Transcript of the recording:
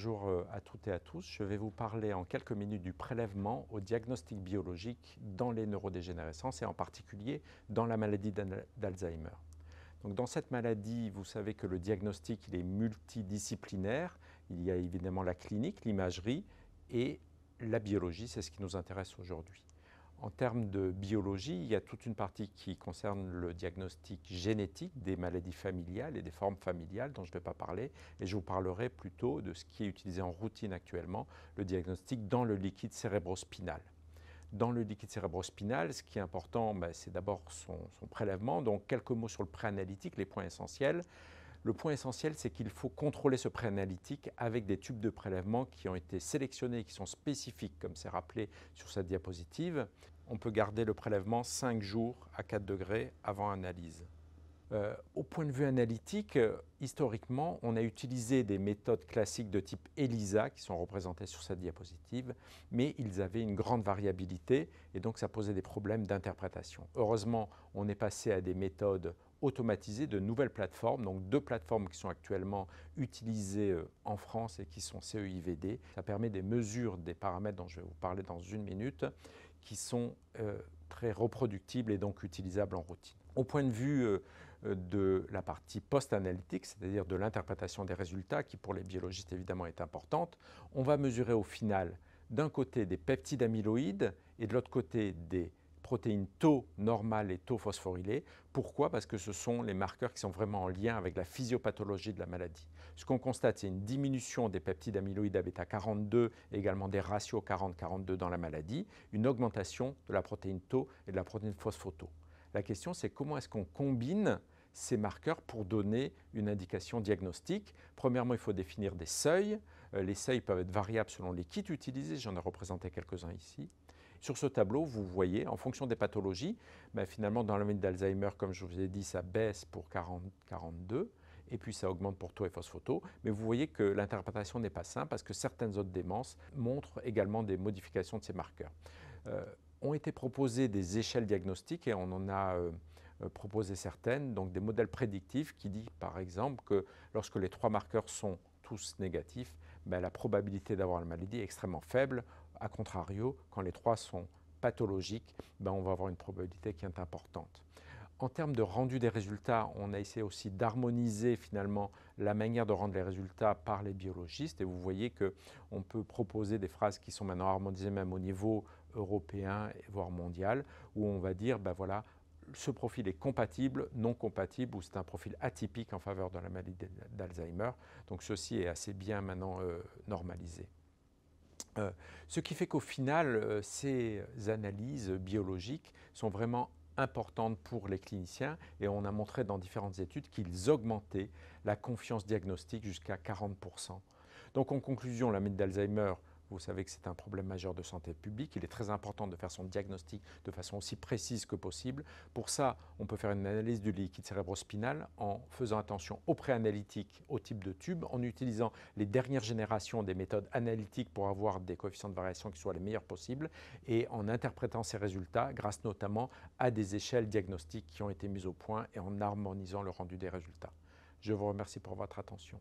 Bonjour euh, à toutes et à tous. Je vais vous parler en quelques minutes du prélèvement au diagnostic biologique dans les neurodégénérescences et en particulier dans la maladie d'Alzheimer. Donc dans cette maladie, vous savez que le diagnostic il est multidisciplinaire. Il y a évidemment la clinique, l'imagerie et la biologie, c'est ce qui nous intéresse aujourd'hui en termes de biologie, il y a toute une partie qui concerne le diagnostic génétique des maladies familiales et des formes familiales dont je ne vais pas parler. Et je vous parlerai plutôt de ce qui est utilisé en routine actuellement, le diagnostic dans le liquide cérébrospinal. Dans le liquide cérébrospinal, ce qui est important, ben, c'est d'abord son, son, prélèvement. Donc quelques mots sur le préanalytique, les points essentiels. Le point essentiel, c'est qu'il faut contrôler ce préanalytique avec des tubes de prélèvement qui ont été sélectionnés, qui sont spécifiques, comme c'est rappelé sur cette diapositive. On peut garder le prélèvement 5 jours à 4 degrés avant analyse. Euh, au point de vue analytique, euh, historiquement, on a utilisé des méthodes classiques de type ELISA qui sont représentées sur cette diapositive, mais ils avaient une grande variabilité et donc ça posait des problèmes d'interprétation. Heureusement, on est passé à des méthodes automatiser de nouvelles plateformes, donc deux plateformes qui sont actuellement utilisées euh, en France et qui sont CEIVD. Ça permet des mesures des paramètres dont je vais vous parler dans une minute, qui sont euh, très reproductibles et donc utilisables en routine. Au point de vue euh, de la partie post-analytique, c'est-à-dire de l'interprétation des résultats, qui pour les biologistes évidemment est importante, on va mesurer au final d'un côté des peptides amyloïdes et de l'autre côté des protéines tau normales et tau phosphorylées. Pourquoi Parce que ce sont les marqueurs qui sont vraiment en lien avec la physiopathologie de la maladie. Ce qu'on constate, c'est une diminution des peptides amyloïdes à bêta 42 et également des ratios 40-42 dans la maladie, une augmentation de la protéine tau et de la protéine phosphoto. La question, c'est comment est-ce qu'on combine ces marqueurs pour donner une indication diagnostique. Premièrement, il faut définir des seuils. Euh, les seuils peuvent être variables selon les kits utilisés, j'en ai représenté quelques-uns ici. Sur ce tableau, vous voyez, en fonction des pathologies, ben, finalement, dans la domaine d'Alzheimer, comme je vous ai dit, ça baisse pour 40, 42 et puis ça augmente pour taux et phosphoto. Mais vous voyez que l'interprétation n'est pas simple parce que certaines autres démences montrent également des modifications de ces marqueurs. Euh, ont été proposées des échelles diagnostiques et on en a euh, euh, proposé certaines, donc des modèles prédictifs qui disent par exemple que lorsque les trois marqueurs sont tous négatifs, ben, la probabilité d'avoir la maladie est extrêmement faible. A contrario, quand les trois sont pathologiques, ben on va avoir une probabilité qui est importante. En termes de rendu des résultats, on a essayé aussi d'harmoniser finalement la manière de rendre les résultats par les biologistes. Et vous voyez qu'on peut proposer des phrases qui sont maintenant harmonisées même au niveau européen, voire mondial, où on va dire, ben voilà, ce profil est compatible, non compatible, ou c'est un profil atypique en faveur de la maladie d'Alzheimer. Donc ceci est assez bien maintenant euh, normalisé. Euh, ce qui fait qu'au final, euh, ces analyses biologiques sont vraiment importantes pour les cliniciens et on a montré dans différentes études qu'ils augmentaient la confiance diagnostique jusqu'à 40%. Donc en conclusion, la maladie d'Alzheimer, vous savez que c'est un problème majeur de santé publique. Il est très important de faire son diagnostic de façon aussi précise que possible. Pour ça, on peut faire une analyse du liquide cérébrospinal en faisant attention au pré-analytique, au type de tube, en utilisant les dernières générations des méthodes analytiques pour avoir des coefficients de variation qui soient les meilleurs possibles et en interprétant ces résultats grâce notamment à des échelles diagnostiques qui ont été mises au point et en harmonisant le rendu des résultats. Je vous remercie pour votre attention.